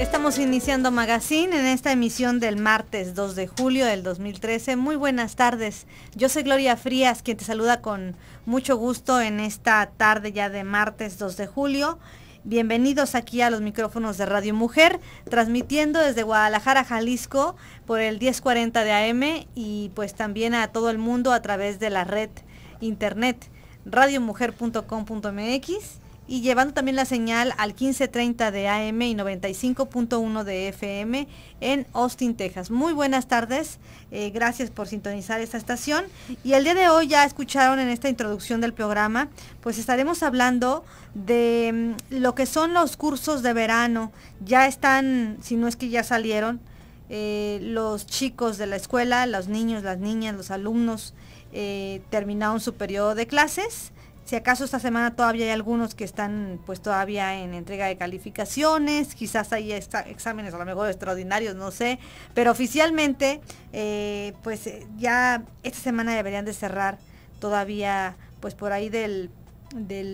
Estamos iniciando Magazine en esta emisión del martes 2 de julio del 2013. Muy buenas tardes. Yo soy Gloria Frías, quien te saluda con mucho gusto en esta tarde ya de martes 2 de julio. Bienvenidos aquí a los micrófonos de Radio Mujer, transmitiendo desde Guadalajara, Jalisco, por el 1040 de AM y pues también a todo el mundo a través de la red internet radiomujer.com.mx y llevando también la señal al 1530 de AM y 95.1 de FM en Austin, Texas. Muy buenas tardes, eh, gracias por sintonizar esta estación. Y el día de hoy ya escucharon en esta introducción del programa, pues estaremos hablando de mm, lo que son los cursos de verano. Ya están, si no es que ya salieron, eh, los chicos de la escuela, los niños, las niñas, los alumnos eh, terminaron su periodo de clases si acaso esta semana todavía hay algunos que están pues todavía en entrega de calificaciones, quizás hay exámenes a lo mejor extraordinarios, no sé, pero oficialmente eh, pues eh, ya esta semana deberían de cerrar todavía pues por ahí del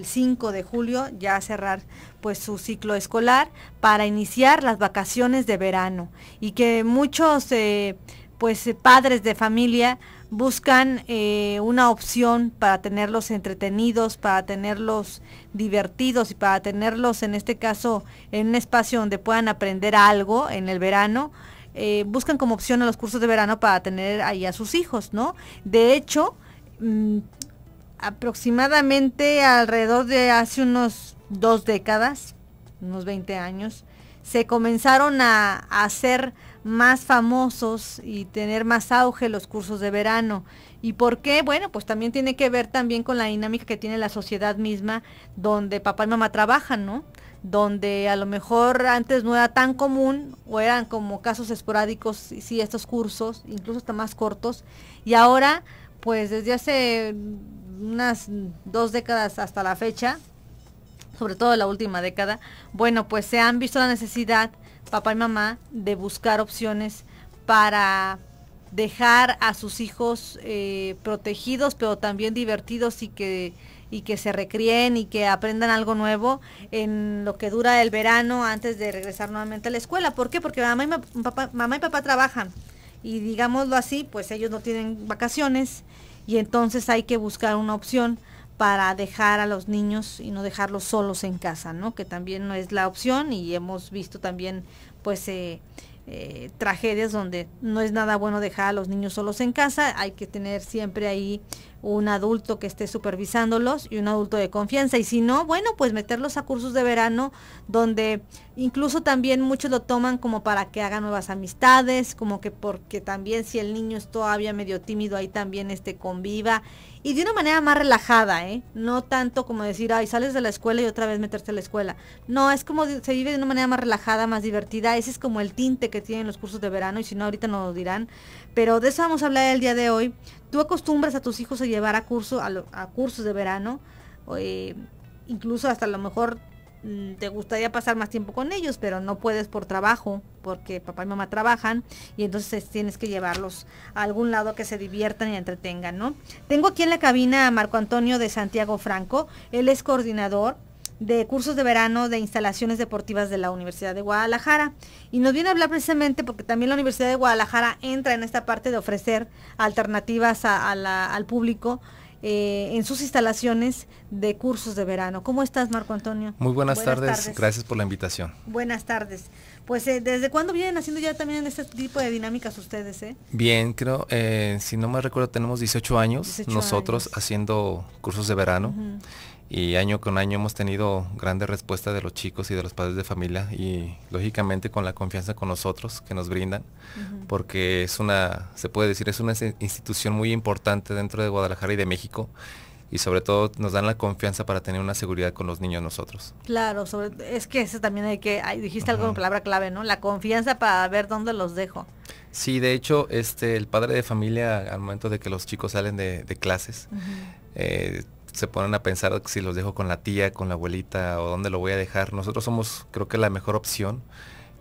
5 de julio ya cerrar pues su ciclo escolar para iniciar las vacaciones de verano y que muchos eh, pues padres de familia buscan eh, una opción para tenerlos entretenidos, para tenerlos divertidos y para tenerlos, en este caso, en un espacio donde puedan aprender algo en el verano. Eh, buscan como opción a los cursos de verano para tener ahí a sus hijos, ¿no? De hecho, mm, aproximadamente alrededor de hace unos dos décadas, unos 20 años, se comenzaron a hacer más famosos y tener más auge los cursos de verano. ¿Y por qué? Bueno, pues también tiene que ver también con la dinámica que tiene la sociedad misma, donde papá y mamá trabajan, ¿no? Donde a lo mejor antes no era tan común o eran como casos esporádicos, sí, estos cursos, incluso hasta más cortos. Y ahora, pues desde hace unas dos décadas hasta la fecha, sobre todo la última década, bueno, pues se han visto la necesidad papá y mamá de buscar opciones para dejar a sus hijos eh, protegidos, pero también divertidos y que, y que se recríen y que aprendan algo nuevo en lo que dura el verano antes de regresar nuevamente a la escuela. ¿Por qué? Porque mamá y mamá y papá trabajan y digámoslo así, pues ellos no tienen vacaciones y entonces hay que buscar una opción para dejar a los niños y no dejarlos solos en casa, ¿no? Que también no es la opción y hemos visto también, pues, eh, eh, tragedias donde no es nada bueno dejar a los niños solos en casa, hay que tener siempre ahí un adulto que esté supervisándolos y un adulto de confianza. Y si no, bueno, pues meterlos a cursos de verano donde incluso también muchos lo toman como para que hagan nuevas amistades, como que porque también si el niño es todavía medio tímido, ahí también este conviva. Y de una manera más relajada, ¿eh? No tanto como decir, ay, sales de la escuela y otra vez meterte a la escuela. No, es como se vive de una manera más relajada, más divertida. Ese es como el tinte que tienen los cursos de verano y si no, ahorita no lo dirán. Pero de eso vamos a hablar el día de hoy, Tú acostumbras a tus hijos a llevar a, curso, a, cursos de verano, eh, incluso hasta a lo mejor mm, te gustaría pasar más tiempo con ellos, pero no puedes por trabajo, porque papá y mamá trabajan y entonces tienes que llevarlos a algún lado que se diviertan y entretengan, ¿no? Tengo aquí en la cabina a Marco Antonio de Santiago Franco, él es coordinador de cursos de verano de instalaciones deportivas de la Universidad de Guadalajara. Y nos viene a hablar precisamente porque también la Universidad de Guadalajara entra en esta parte de ofrecer alternativas al público eh, en sus instalaciones de cursos de verano. ¿Cómo estás, Marco Antonio? Muy buenas, tardes. gracias por la invitación. Buenas tardes. Pues, eh, ¿desde cuándo vienen haciendo ya también este tipo de dinámicas ustedes? Eh? Bien, creo, eh, si no me recuerdo, tenemos 18 años nosotros haciendo cursos de verano y año con año hemos tenido grandes respuestas de los chicos y de los padres de familia y lógicamente con la confianza con nosotros que nos brindan porque es una se puede decir es una institución muy importante dentro de Guadalajara y de México y sobre todo nos dan la confianza para tener una seguridad con los niños nosotros. Claro, es que eso también hay que, dijiste algo en palabra clave, ¿no? La confianza para ver dónde los dejo. Sí, de hecho, este, el padre de familia al momento de que los chicos salen de, clases, eh, se ponen a pensar si los dejo con la tía, con la abuelita o dónde lo voy a dejar. Nosotros somos, creo que la mejor opción.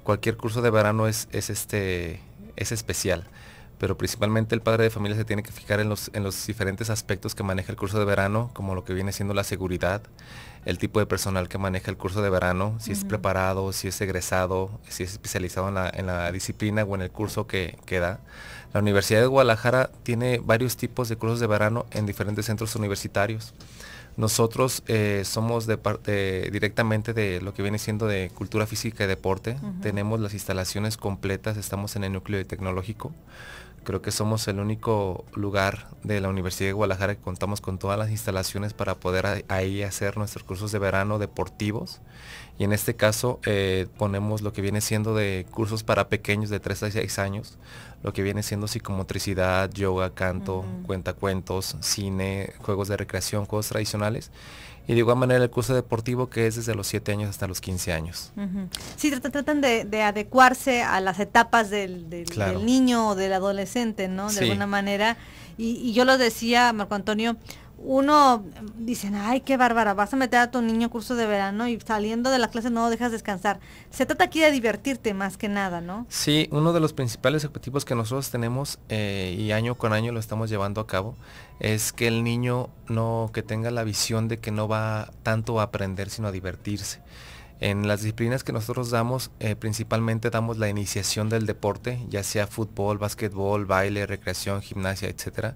Cualquier curso de verano es, este, es especial pero principalmente el padre de familia se tiene que fijar en los, diferentes aspectos que maneja el curso de verano, como lo que viene siendo la seguridad, el tipo de personal que maneja el curso de verano, si es preparado, si es egresado, si es especializado en la, disciplina o en el curso que, que, da. La Universidad de Guadalajara tiene varios tipos de cursos de verano en diferentes centros universitarios. Nosotros eh, somos directamente de lo que viene siendo de cultura física y deporte. Tenemos las instalaciones completas, estamos en el núcleo tecnológico Creo que somos el único lugar de la Universidad de Guadalajara que contamos con todas las instalaciones para poder ahí hacer nuestros cursos de verano deportivos. Y en este caso eh, ponemos lo que viene siendo de cursos para pequeños de 3 a 6 años, lo que viene siendo psicomotricidad, yoga, canto, cuentacuentos, cine, juegos de recreación, juegos tradicionales y de igual manera el curso deportivo que es desde los 7 años hasta los 15 años. Sí, tratan de, adecuarse a las etapas del, niño o del adolescente, ¿no? De alguna manera. Y, y yo lo decía, Marco Antonio, uno em, dice, ay, qué bárbara, vas a meter a tu niño curso de verano y saliendo de la clase no dejas descansar. Se trata aquí de divertirte más que nada, ¿no? Sí, uno de los principales objetivos que nosotros tenemos eh, y año con año lo estamos llevando a cabo es que el niño no que tenga la visión de que no va tanto a aprender sino a divertirse. En las disciplinas que nosotros damos, eh, principalmente damos la iniciación del deporte, ya sea fútbol, básquetbol, baile, recreación, gimnasia, etc.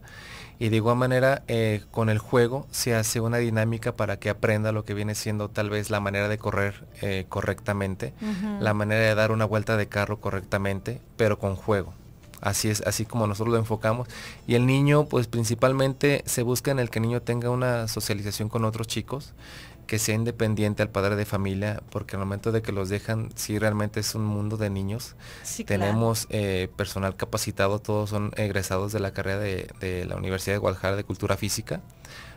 Y de igual manera, eh, con el juego se hace una dinámica para que aprenda lo que viene siendo tal vez la manera de correr eh, correctamente, la manera de dar una vuelta de carro correctamente, pero con juego. Así es, así como nosotros lo enfocamos. Y el niño, pues principalmente se busca en el que el niño tenga una socialización con otros chicos que sea independiente al padre de familia, porque al momento de que los dejan, sí realmente es un mundo de niños. Tenemos eh, personal capacitado, todos son egresados de la carrera de, la Universidad de Guadalajara de Cultura Física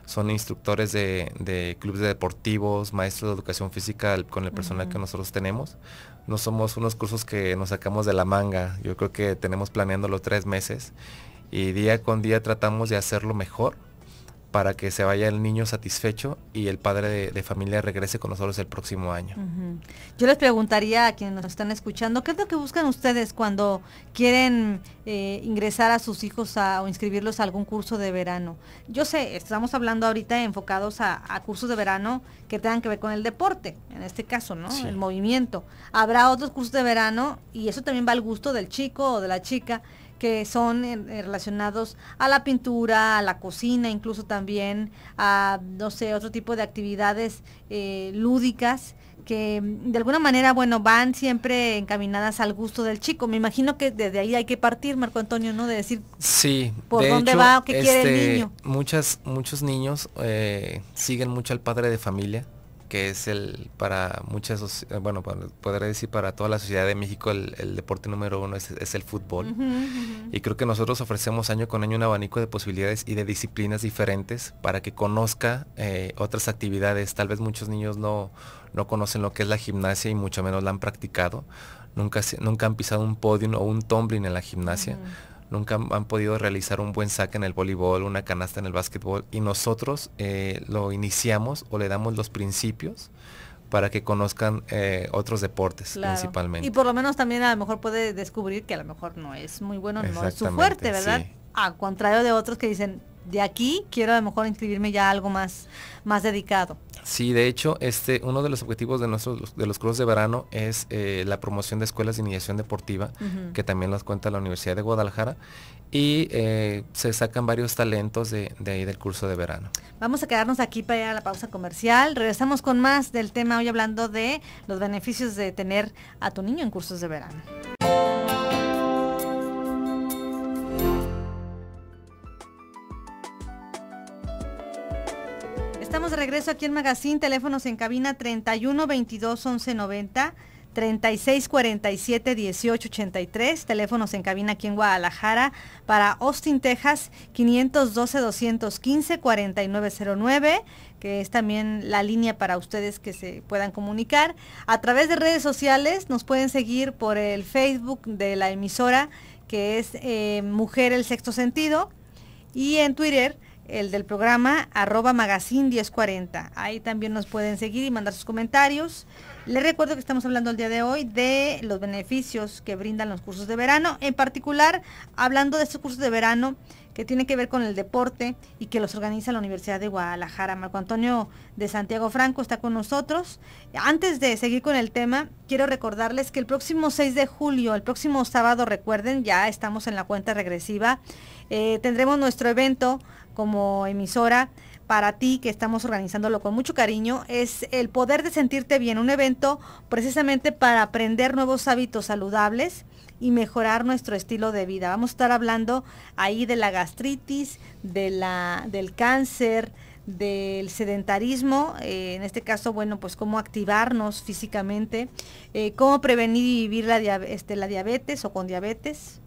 son instructores de, clubes deportivos, maestros de educación física con el personal que nosotros tenemos. No somos unos cursos que nos sacamos de la manga, yo creo que tenemos planeándolo tres meses y día con día tratamos de hacerlo mejor para que se vaya el niño satisfecho y el padre de, familia regrese con nosotros el próximo año. Yo les preguntaría a quienes nos están escuchando, ¿qué es lo que buscan ustedes cuando quieren eh, ingresar a sus hijos a, o inscribirlos a algún curso de verano? Yo sé, estamos hablando ahorita enfocados a, cursos de verano que tengan que ver con el deporte, en este caso, ¿no? El movimiento. Habrá otros cursos de verano y eso también va al gusto del chico o de la chica que son eh, eh, relacionados a la pintura, a la cocina, incluso también a, no sé, otro tipo de actividades eh, lúdicas que mm, de alguna manera, bueno, van siempre encaminadas al gusto del chico. Me imagino que desde ahí hay que partir, Marco Antonio, ¿no? De decir sí, por dónde va o qué quiere el este, niño. Muchas, muchos niños siguen mucho al padre de familia que es el para muchas, eh, bueno, decir para toda la sociedad de México, el, deporte número uno es, el fútbol. Y creo que nosotros ofrecemos año con año un abanico de posibilidades y de disciplinas diferentes para que conozca eh, otras actividades. Tal vez muchos niños no, no conocen lo que es la gimnasia y mucho menos la han practicado. Nunca, nunca han pisado un podio o un tumbling en la gimnasia nunca han podido realizar un buen saque en el voleibol, una canasta en el básquetbol, y nosotros eh, lo iniciamos o le damos los principios para que conozcan eh, otros deportes principalmente. Y por lo menos también a lo mejor puede descubrir que a lo mejor no es muy bueno, no es su fuerte, ¿verdad? A contrario de otros que dicen, de aquí quiero a lo mejor inscribirme ya algo más, más dedicado. Sí, de hecho, este, uno de los objetivos de de los cursos de verano es eh, la promoción de escuelas de iniciación deportiva, que también las cuenta la Universidad de Guadalajara, y eh, se sacan varios talentos de, de, ahí del curso de verano. Vamos a quedarnos aquí para ir a la pausa comercial. Regresamos con más del tema hoy hablando de los beneficios de tener a tu niño en cursos de verano. Estamos de regreso aquí en Magazine, teléfonos en cabina 31 22 11 90, 36 47 18 83, teléfonos en cabina aquí en Guadalajara, para Austin, Texas, 512 215 4909, que es también la línea para ustedes que se puedan comunicar. A través de redes sociales nos pueden seguir por el Facebook de la emisora, que es eh, Mujer el Sexto Sentido, y en Twitter el del programa, arroba magazine 1040. Ahí también nos pueden seguir y mandar sus comentarios. Les recuerdo que estamos hablando el día de hoy de los beneficios que brindan los cursos de verano, en particular hablando de estos cursos de verano que tienen que ver con el deporte y que los organiza la Universidad de Guadalajara. Marco Antonio de Santiago Franco está con nosotros. Antes de seguir con el tema, quiero recordarles que el próximo 6 de julio, el próximo sábado, recuerden, ya estamos en la cuenta regresiva, eh, tendremos nuestro evento como emisora para ti que estamos organizándolo con mucho cariño es el poder de sentirte bien, un evento precisamente para aprender nuevos hábitos saludables y mejorar nuestro estilo de vida. Vamos a estar hablando ahí de la gastritis, de la, del cáncer, del sedentarismo, eh, en este caso, bueno, pues cómo activarnos físicamente, eh, cómo prevenir y vivir la, este, la diabetes o con diabetes,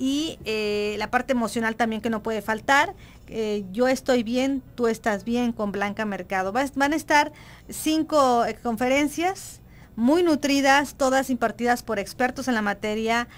y eh, la parte emocional también que no puede faltar. Eh, yo estoy bien, tú estás bien con Blanca Mercado. van a estar cinco eh, conferencias muy nutridas, todas impartidas por expertos en la materia.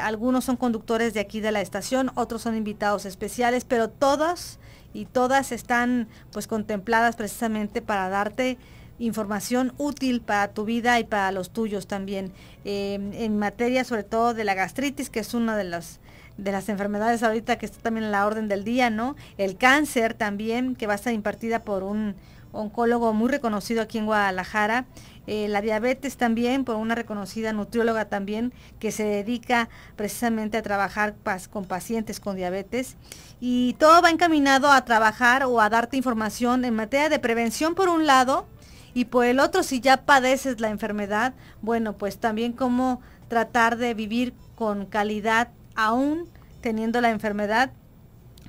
algunos son conductores de aquí de la estación, otros son invitados especiales, pero todas y todas están pues contempladas precisamente para darte información útil para tu vida y para los tuyos también, em, en materia sobre todo de la gastritis, que es una de las de las enfermedades ahorita que está también en la orden del día, ¿no? El cáncer también, que va a estar impartida por un oncólogo muy reconocido aquí en Guadalajara. Eh, la diabetes también, por una reconocida nutrióloga también, que se dedica precisamente a trabajar con pacientes con diabetes. Y todo va encaminado a trabajar o a darte información en materia de prevención, por un lado, y por el otro, si ya padeces la enfermedad, bueno, pues también cómo tratar de vivir con calidad aún teniendo la enfermedad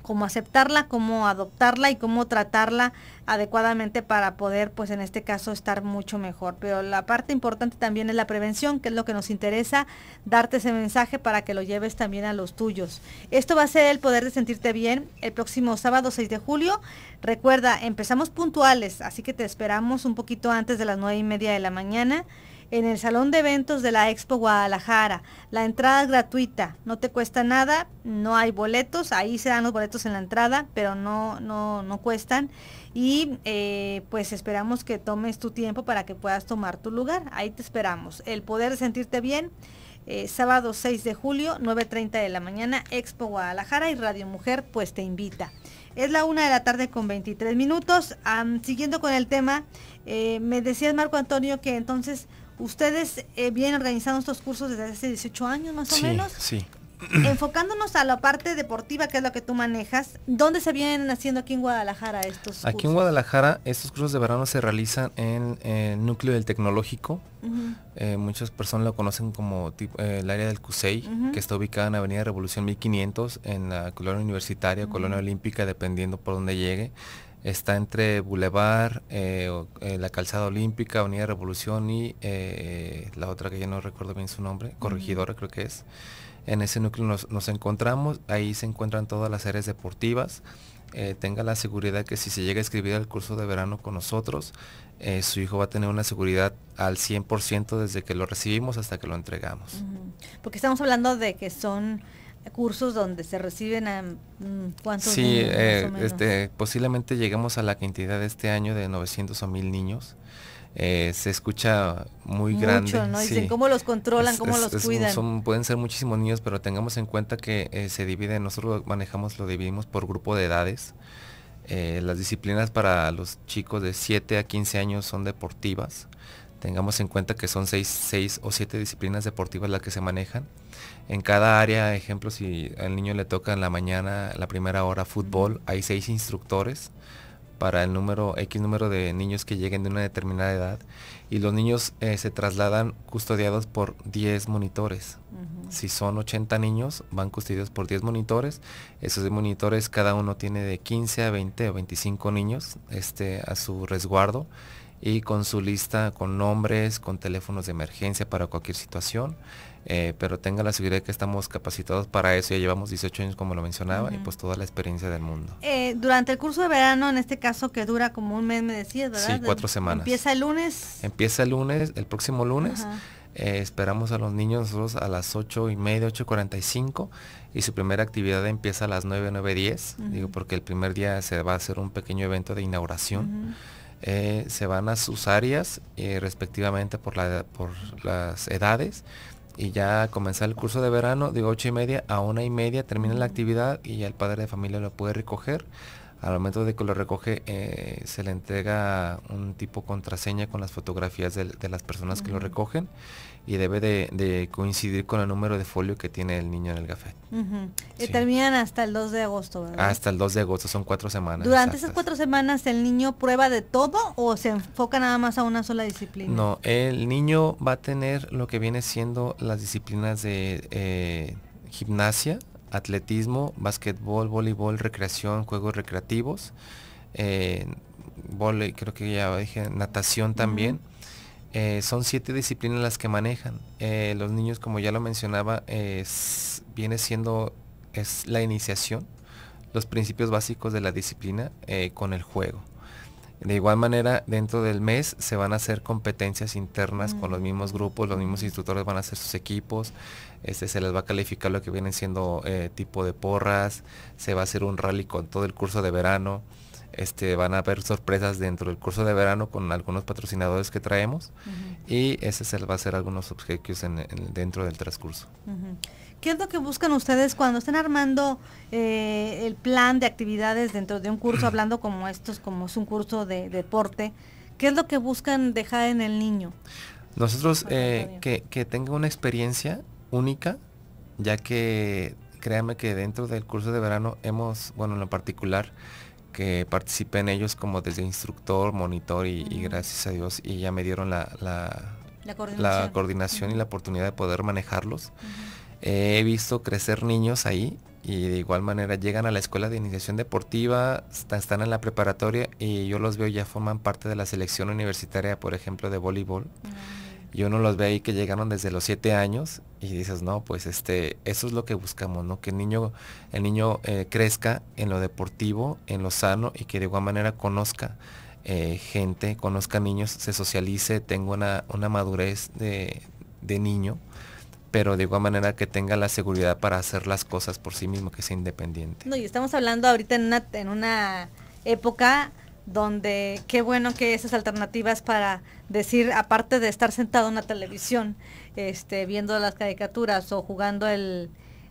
cómo aceptarla, cómo adoptarla y cómo tratarla adecuadamente para poder, pues en este caso, estar mucho mejor. Pero la parte importante también es la prevención, que es lo que nos interesa, darte ese mensaje para que lo lleves también a los tuyos. Esto va a ser el poder de sentirte bien el próximo sábado 6 de julio. Recuerda, empezamos puntuales, así que te esperamos un poquito antes de las 9 y media de la mañana en el Salón de Eventos de la Expo Guadalajara. La entrada es gratuita, no te cuesta nada, no hay boletos, ahí se dan los boletos en la entrada, pero no, no, no cuestan. Y eh, pues esperamos que tomes tu tiempo para que puedas tomar tu lugar. Ahí te esperamos. El poder sentirte bien. Eh, sábado 6 de julio, 9.30 de la mañana, Expo Guadalajara y Radio Mujer, pues te invita. Es la una de la tarde con 23 minutos. siguiendo con el tema, eh, me decías Marco Antonio que entonces Ustedes eh, vienen organizando estos cursos desde hace 18 años más o menos. Sí. Enfocándonos a la parte deportiva, que es lo que tú manejas, ¿dónde se vienen haciendo aquí en Guadalajara estos cursos? Aquí en Guadalajara estos cursos de verano se realizan en, el núcleo del tecnológico. Eh, muchas personas lo conocen como eh, el área del CUSEI, que está ubicada en Avenida Revolución 1500, en la colonia universitaria, colonia olímpica, dependiendo por dónde llegue. Está entre Boulevard, eh, eh, la Calzada Olímpica, Avenida Revolución y eh, la otra que ya no recuerdo bien su nombre, Corregidora creo que es. En ese núcleo nos, encontramos, ahí se encuentran todas las áreas deportivas. tenga la seguridad que si se llega a escribir al curso de verano con nosotros, su hijo va a tener una seguridad al 100% desde que lo recibimos hasta que lo entregamos. Porque estamos hablando de que son cursos donde se reciben a mm, cuántos sí, niños, eh, este, posiblemente llegamos a la cantidad de este año de 900 o mil niños. Eh, se escucha muy Mucho, grande. ¿no? Dicen cómo los controlan, cómo los cuidan. pueden ser muchísimos niños, pero tengamos en cuenta que eh, se divide, nosotros manejamos, lo dividimos por grupo de edades. las disciplinas para los chicos de 7 a 15 años son deportivas Tengamos en cuenta que son seis, o siete disciplinas deportivas las que se manejan. En cada área, ejemplo, si al niño le toca en la mañana, la primera hora, fútbol, hay seis instructores para el número X número de niños que lleguen de una determinada edad y los niños eh, se trasladan custodiados por 10 monitores. Si son 80 niños, van custodiados por 10 monitores. Esos monitores cada uno tiene de 15 a 20 o 25 niños este, a su resguardo y con su lista, con nombres, con teléfonos de emergencia para cualquier situación. Eh, pero tenga la seguridad que estamos capacitados para eso. Ya llevamos 18 años, como lo mencionaba, y pues toda la experiencia del mundo. Eh, durante el curso de verano, en este caso que dura como un mes, me decía ¿verdad? Sí, cuatro em, semanas. ¿Empieza el lunes? Empieza el lunes, el próximo lunes. Eh, esperamos a los niños a las 8 y media, 8.45 y su primera actividad empieza a las 9, 9.10, digo porque el primer día se va a hacer un pequeño evento de inauguración eh, se van a sus áreas eh, respectivamente por, por las edades y ya comenzar el curso de verano de 8 y media a 1 y media termina la actividad y el padre de familia lo puede recoger. Al momento de que lo recoge eh, se le entrega un tipo contraseña con las fotografías de, las personas que lo recogen y debe de, coincidir con el número de folio que tiene el niño en el café. Y eh, terminan hasta el 2 de agosto, ¿verdad? Hasta el 2 de agosto, son cuatro semanas. ¿Durante esas cuatro semanas el niño prueba de todo o se enfoca nada más a una sola disciplina? No, el niño va a tener lo que viene siendo las disciplinas de eh, gimnasia, atletismo, básquetbol, voleibol, recreación, juegos recreativos, eh, creo que ya dije, natación también. Eh, son siete disciplinas las que manejan. Eh, los niños, como ya lo mencionaba, viene siendo es la iniciación, los principios básicos de la disciplina eh, con el juego. De igual manera, dentro del mes se van a hacer competencias internas con los mm. mismos grupos, los mismos instructores van a hacer sus equipos, este, se les va a calificar lo que vienen siendo tipo de porras, se va a hacer un rally con todo el curso de verano. Este, van a haber sorpresas dentro del curso de verano con algunos patrocinadores que traemos y ese va a ser algunos obsequios en, dentro del transcurso. ¿Qué es lo que buscan ustedes cuando estén armando eh, el plan de actividades dentro de un curso, hablando como estos, como es un curso de, deporte? ¿Qué es lo que buscan dejar en el niño? Nosotros eh, que, que tenga una experiencia única, ya que créanme que dentro del curso de verano hemos, bueno, en lo particular, que participé en ellos como desde instructor, monitor y, gracias a Dios y ya me dieron la, la, coordinación, y la oportunidad de poder manejarlos. Eh, he visto crecer niños ahí y de igual manera llegan a la escuela de iniciación deportiva, están en la preparatoria y yo los veo ya forman parte de la selección universitaria, por ejemplo, de voleibol y uno los ve ahí que llegaron desde los siete años y dices, no, pues este, eso es lo que buscamos, ¿no? Que el niño, el niño eh, crezca en lo deportivo, en lo sano y que de igual manera conozca eh, gente, conozca niños, se socialice, tenga una, madurez de, niño, pero de igual manera que tenga la seguridad para hacer las cosas por sí mismo, que sea independiente. No, y estamos hablando ahorita en en una época donde qué bueno que esas alternativas para decir, aparte de estar sentado en la televisión, este, viendo las caricaturas o jugando el,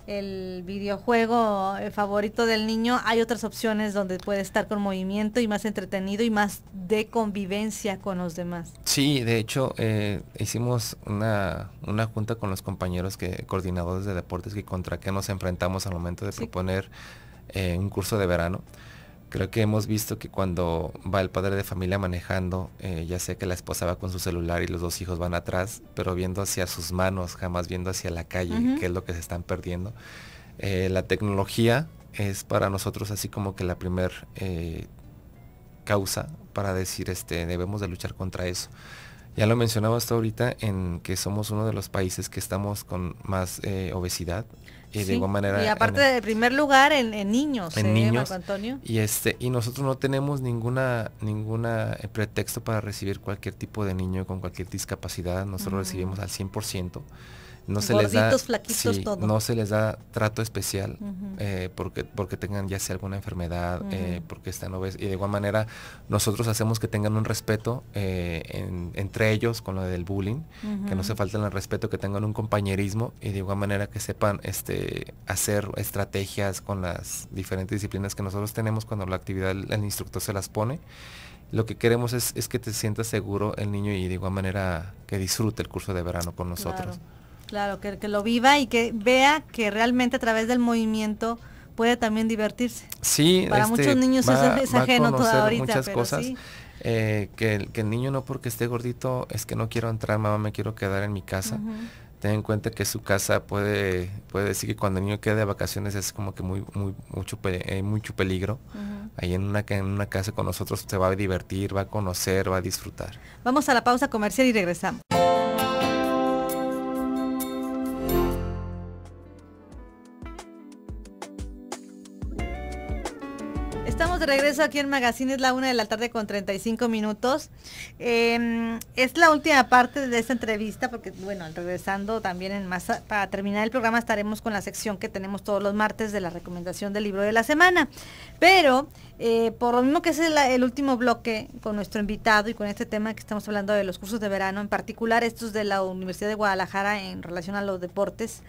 el videojuego eh, favorito del niño, hay otras opciones donde puede estar con movimiento y más entretenido y más de convivencia con los demás. Sí, de hecho, eh, hicimos una, una, junta con los compañeros que coordinadores de deportes que contra qué nos enfrentamos al momento de proponer eh, un curso de verano. Creo que hemos visto que cuando va el padre de familia manejando, eh, ya sé que la esposa va con su celular y los dos hijos van atrás, pero viendo hacia sus manos, jamás viendo hacia la calle, qué es lo que se están perdiendo. Eh, la tecnología es para nosotros así como que la primer eh, causa para decir, este, debemos de luchar contra eso. Ya lo mencionaba hasta ahorita en que somos uno de los países que estamos con más obesidad, y Y aparte de primer lugar en, niños, en eh, niños Antonio. Y, este, y nosotros no tenemos ninguna, ninguna eh, pretexto para recibir cualquier tipo de niño con cualquier discapacidad, nosotros lo recibimos al 100% no se les da no se les da trato especial eh, porque porque tengan ya sea alguna enfermedad eh, porque están obesos y de igual manera nosotros hacemos que tengan un respeto eh, entre ellos con lo del bullying que no se falten el respeto que tengan un compañerismo y de igual manera que sepan este hacer estrategias con las diferentes disciplinas que nosotros tenemos cuando la actividad el, instructor se las pone lo que queremos es, que te sientas seguro el niño y de igual manera que disfrute el curso de verano con nosotros. Claro, que, lo viva y que vea que realmente a través del movimiento puede también divertirse. Sí, para este, muchos niños es, ajeno todavía Muchas cosas. Eh, que, el, niño no porque esté gordito es que no quiero entrar, mamá, me quiero quedar en mi casa. Ten en cuenta que su casa puede, puede decir que cuando el niño quede de vacaciones es como que muy, mucho, eh, mucho peligro. Ahí en una, en una casa con nosotros se va a divertir, va a conocer, va a disfrutar. Vamos a la pausa comercial y regresamos. estamos de regreso aquí en Magazine, es la una de la tarde con 35 minutos. Em, es la última parte de esta entrevista, porque bueno, regresando también en más, para terminar el programa estaremos con la sección que tenemos todos los martes de la recomendación del libro de la semana. Pero, eh, por lo mismo que es el, último bloque con nuestro invitado y con este tema que estamos hablando de los cursos de verano, en particular estos de la Universidad de Guadalajara en relación a los deportes,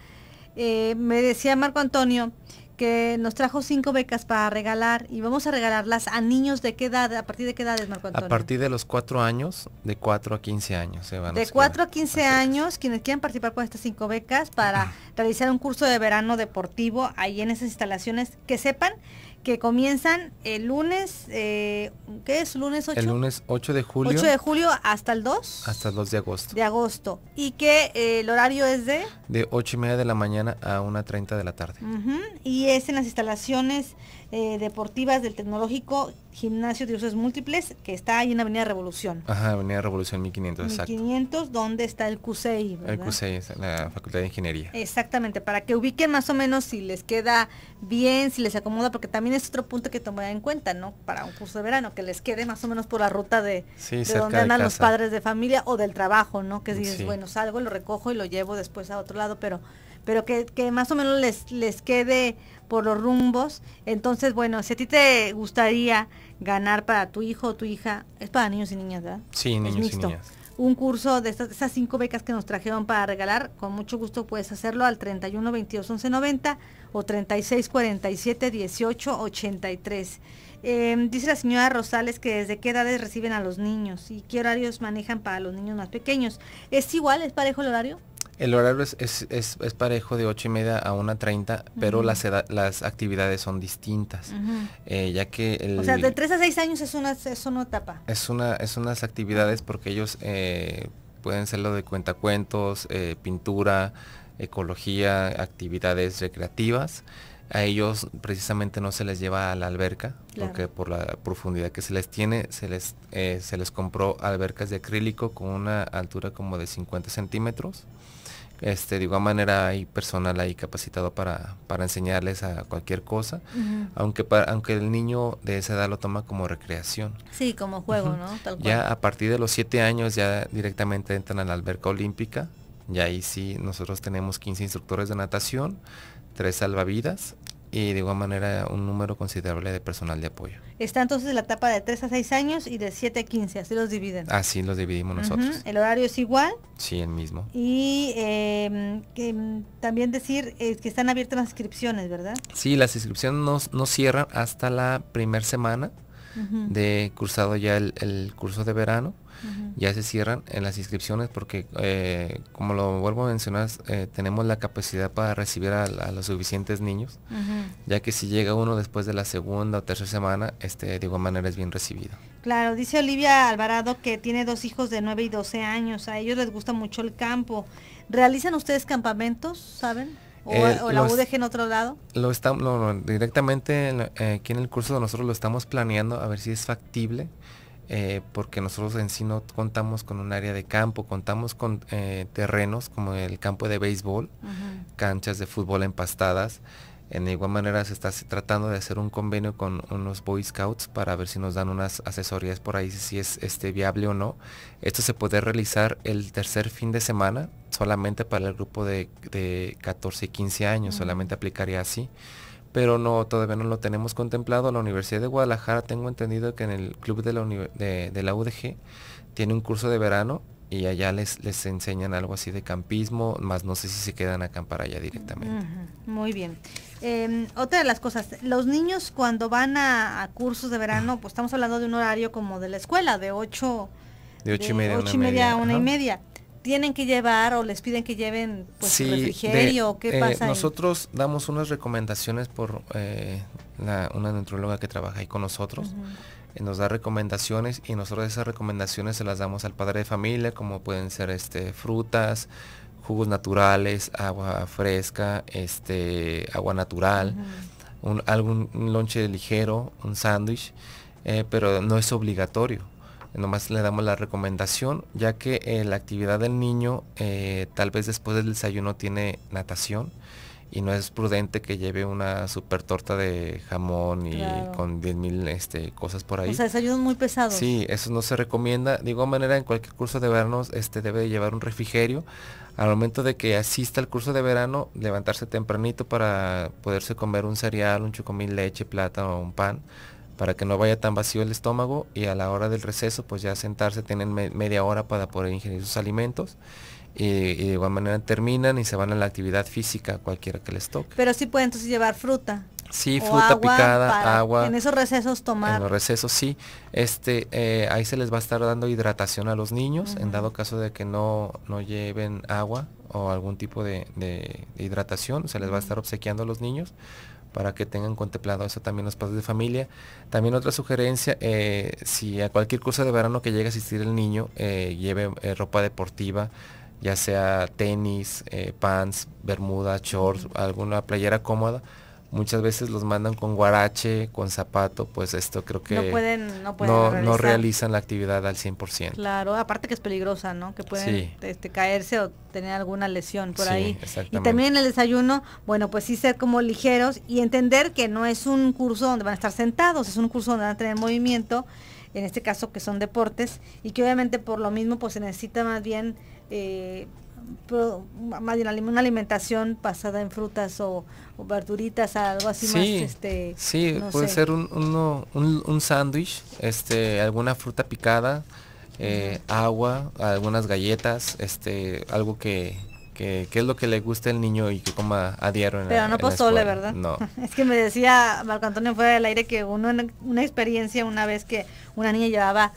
eh, me decía Marco Antonio que nos trajo cinco becas para regalar y vamos a regalarlas a niños de qué edad, a partir de qué edad Marco Antonio. A partir de los cuatro años, de cuatro a quince años De cuatro a quince años, quienes quieran participar con estas cinco becas para realizar un curso de verano deportivo ahí en esas instalaciones, que sepan que comienzan el lunes, eh, ¿qué es? Lunes 8. El lunes 8 de julio. 8 de julio hasta el 2. Hasta el 2 de agosto. De agosto. Y que eh, el horario es de... De 8 y media de la mañana a 1.30 de la tarde. Y es en las instalaciones eh, deportivas del tecnológico Gimnasio de Usos Múltiples, que está ahí en Avenida Revolución. Ajá, Avenida Revolución 1500, 1500, donde está el CUSEI. El CUSEI, la Facultad de Ingeniería. Exactamente, para que ubiquen más o menos si les queda bien, si les acomoda, porque también es otro punto que tomar en cuenta, ¿no? Para un curso de verano, que les quede más o menos por la ruta de, donde andan los padres de familia o del trabajo, ¿no? Que dices, bueno, salgo, lo recojo y lo llevo después a otro lado, pero pero que, más o menos les, les quede por los rumbos. Entonces, bueno, si a ti te gustaría ganar para tu hijo o tu hija, es para niños y niñas, ¿verdad? Sí, niños y niñas. Un curso de estas, esas cinco becas que nos trajeron para regalar, con mucho gusto puedes hacerlo al 31 22 11 90 o 36 47 18 83. dice la señora Rosales que desde qué edades reciben a los niños y qué horarios manejan para los niños más pequeños. ¿Es igual, es parejo el horario? El horario es, parejo de 8 y media a 1.30, pero las, actividades son distintas, eh, ya que... o sea, de 3 a 6 años es una, una etapa. Es, una, es unas actividades porque ellos eh, pueden ser lo de cuentacuentos, eh, pintura, ecología, actividades recreativas. A ellos precisamente no se les lleva a la alberca, porque por la profundidad que se les tiene, se les, se les compró albercas de acrílico con una altura como de 50 centímetros. Este, de igual manera hay personal ahí capacitado para, para enseñarles a cualquier cosa, aunque, aunque el niño de esa edad lo toma como recreación. Sí, como juego, ¿no? Ya a partir de los siete años ya directamente entran a la alberca olímpica, y ahí sí nosotros tenemos 15 instructores de natación, tres salvavidas y de igual manera un número considerable de personal de apoyo. Está entonces la etapa de 3 a 6 años y de 7 a 15, así los dividen. Así los dividimos nosotros. ¿El horario es igual? Sí, el mismo. Y em, em, también decir que están abiertas las inscripciones, ¿verdad? Sí, las inscripciones no, cierran hasta la primera semana de cursado ya el curso de verano ya se cierran en las inscripciones porque, eh, como lo vuelvo a mencionar, eh, tenemos la capacidad para recibir a, los suficientes niños, ya que si llega uno después de la segunda o tercera semana, este, de igual manera es bien recibido. Claro, dice Olivia Alvarado que tiene dos hijos de 9 y 12 años, a ellos les gusta mucho el campo. ¿Realizan ustedes campamentos, saben? ¿O, eh, la UDG en otro lado? Lo estamos, directamente aquí en el curso de nosotros lo estamos planeando a ver si es factible. Eh, porque nosotros en sí no contamos con un área de campo, contamos con eh, terrenos como el campo de béisbol, canchas de fútbol empastadas. En igual manera se está tratando de hacer un convenio con unos Boy Scouts para ver si nos dan unas asesorías por ahí si es este, viable o no. Esto se puede realizar el tercer fin de semana solamente para el grupo de, 14 y 15 años, solamente aplicaría así pero no todavía no lo tenemos contemplado. La Universidad de Guadalajara tengo entendido que en el club de la, UDG tiene un curso de verano y allá les, les enseñan algo así de campismo, más no sé si se quedan a acampar allá directamente. Muy bien. Em, otra de las cosas, los niños cuando van a, cursos de verano, pues estamos hablando de un horario como de la escuela, de 8, de ocho y media, y media a una y media tienen que llevar o les piden que lleven pues refrigerio qué eh, pasa nosotros damos unas recomendaciones por eh, una nutróloga que trabaja ahí con nosotros eh, nos da recomendaciones y nosotros esas recomendaciones se las damos al padre de familia como pueden ser este frutas jugos naturales agua fresca este agua natural un, algún lonche ligero un sándwich pero no es obligatorio nomás le damos la recomendación, ya que eh, la actividad del niño eh, tal vez después del desayuno tiene natación y no es prudente que lleve una super torta de jamón y con 10.000 mil este, cosas por ahí. O sea, desayunos muy pesados. Sí, eso no se recomienda. De igual manera, en cualquier curso de verano este, debe llevar un refrigerio. Al momento de que asista al curso de verano, levantarse tempranito para poderse comer un cereal, un chocomil, leche, plátano o un pan para que no vaya tan vacío el estómago y a la hora del receso pues ya sentarse tienen media hora para poder ingerir sus alimentos y, de igual manera terminan y se van a la actividad física cualquiera que les toque. Pero sí pueden entonces llevar fruta. Sí, fruta picada, agua. En esos recesos tomar. En los recesos sí. Este, eh, ahí se les va a estar dando hidratación a los niños, en dado caso de que no, no lleven agua o algún tipo de, de hidratación, se les va a estar obsequiando a los niños para que tengan contemplado eso también los padres de familia. También otra sugerencia, eh, si a cualquier curso de verano que llegue a asistir el niño, eh, lleve eh, ropa deportiva, ya sea tenis, pants, bermuda, shorts, alguna playera cómoda, muchas veces los mandan con guarache, con zapato, pues esto creo que no pueden, no, realizan la actividad al 100%. Claro, aparte que es peligrosa, ¿no? Que pueden este, caerse o tener alguna lesión por ahí. Y también el desayuno, bueno, pues sí ser como ligeros y entender que no es un curso donde van a estar sentados, es un curso donde van a tener movimiento, en este caso que son deportes, y que obviamente por lo mismo pues se necesita más bien eh, más una alimentación pasada en frutas o, verduritas, algo así sí, más, este, puede ser un, un, un sándwich, este, alguna fruta picada, eh, agua, algunas galletas, este, algo que, que, es lo que le gusta al niño y que coma a diario. En Pero no postole ¿verdad? No. es que me decía Marco Antonio fuera del aire que uno, una experiencia una vez que una niña llevaba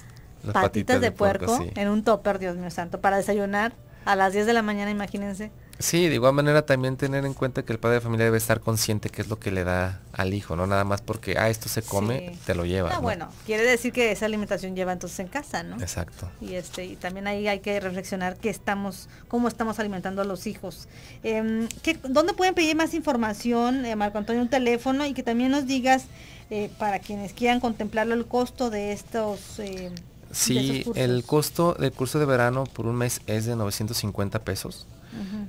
patitas, de, puerco, en un topper, Dios mío santo, para desayunar a las 10 de la mañana, imagínense. Sí, de igual manera también tener en cuenta que el padre de familia debe estar consciente qué es lo que le da al hijo, no nada más porque, ah, esto se come, te lo lleva. Ah, no, bueno, quiere decir que esa alimentación lleva entonces en casa, ¿no? Exacto. Y este y también ahí hay que reflexionar qué estamos, cómo estamos alimentando a los hijos. Em, ¿Dónde pueden pedir más información, eh, Marco Antonio, un teléfono y que también nos digas eh, para quienes quieran contemplarlo el costo de estos eh, Sí, el costo del curso de verano por un mes es de 950 pesos.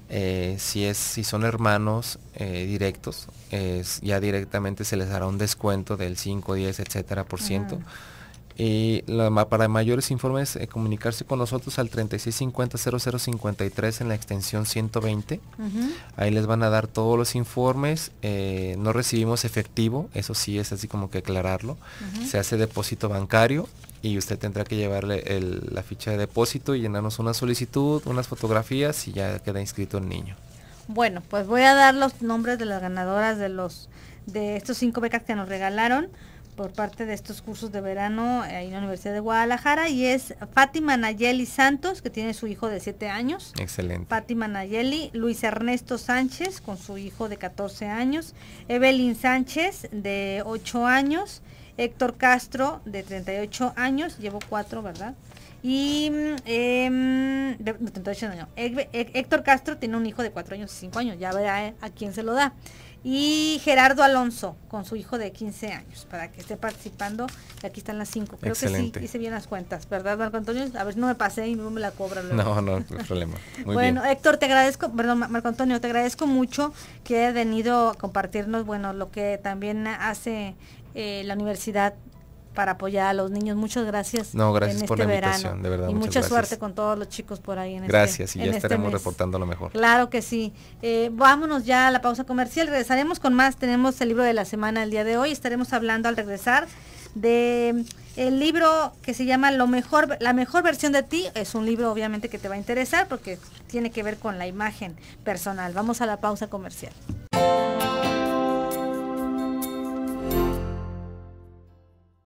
Eh, si, es, si son hermanos eh, directos, ya directamente se les hará un descuento del 5, 10, etcétera, por ciento. Y para mayores informes, eh, comunicarse con nosotros al 3650-0053 en la extensión 120. Ahí les van a dar todos los informes. no recibimos efectivo, eso sí es así como que aclararlo. Se hace depósito bancario y usted tendrá que llevarle la ficha de depósito y llenarnos una solicitud, unas fotografías y ya queda inscrito el niño. Bueno, pues voy a dar los nombres de las ganadoras de los de estos cinco becas que nos regalaron por parte de estos cursos de verano en la Universidad de Guadalajara y es Fátima Nayeli Santos, que tiene su hijo de 7 años. Excelente. Fátima Nayeli, Luis Ernesto Sánchez con su hijo de 14 años, Evelyn Sánchez de 8 años, Héctor Castro, de 38 años, llevo cuatro, ¿verdad? Y eh, 38 años. Héctor Castro tiene un hijo de cuatro años y cinco años, ya verá eh, a quién se lo da. Y Gerardo Alonso, con su hijo de 15 años, para que esté participando. Aquí están las cinco Creo que sí, hice bien las cuentas, ¿verdad, Marco Antonio? A ver, no me pasé y no me la cobran. No, no, no problema. bueno, Héctor, te agradezco, perdón, Marco Antonio, te agradezco mucho que he venido a compartirnos, bueno, lo que también hace eh, la universidad para apoyar a los niños. Muchas gracias. No, gracias por este la invitación, de verdad. Y mucha suerte con todos los chicos por ahí en este Gracias, y ya este estaremos reportando lo mejor. Claro que sí. Eh, vámonos ya a la pausa comercial. Regresaremos con más. Tenemos el libro de la semana el día de hoy. Estaremos hablando al regresar de eh, el libro que se llama Lo mejor, la mejor versión de ti. Es un libro obviamente que te va a interesar porque tiene que ver con la imagen personal. Vamos a la pausa comercial.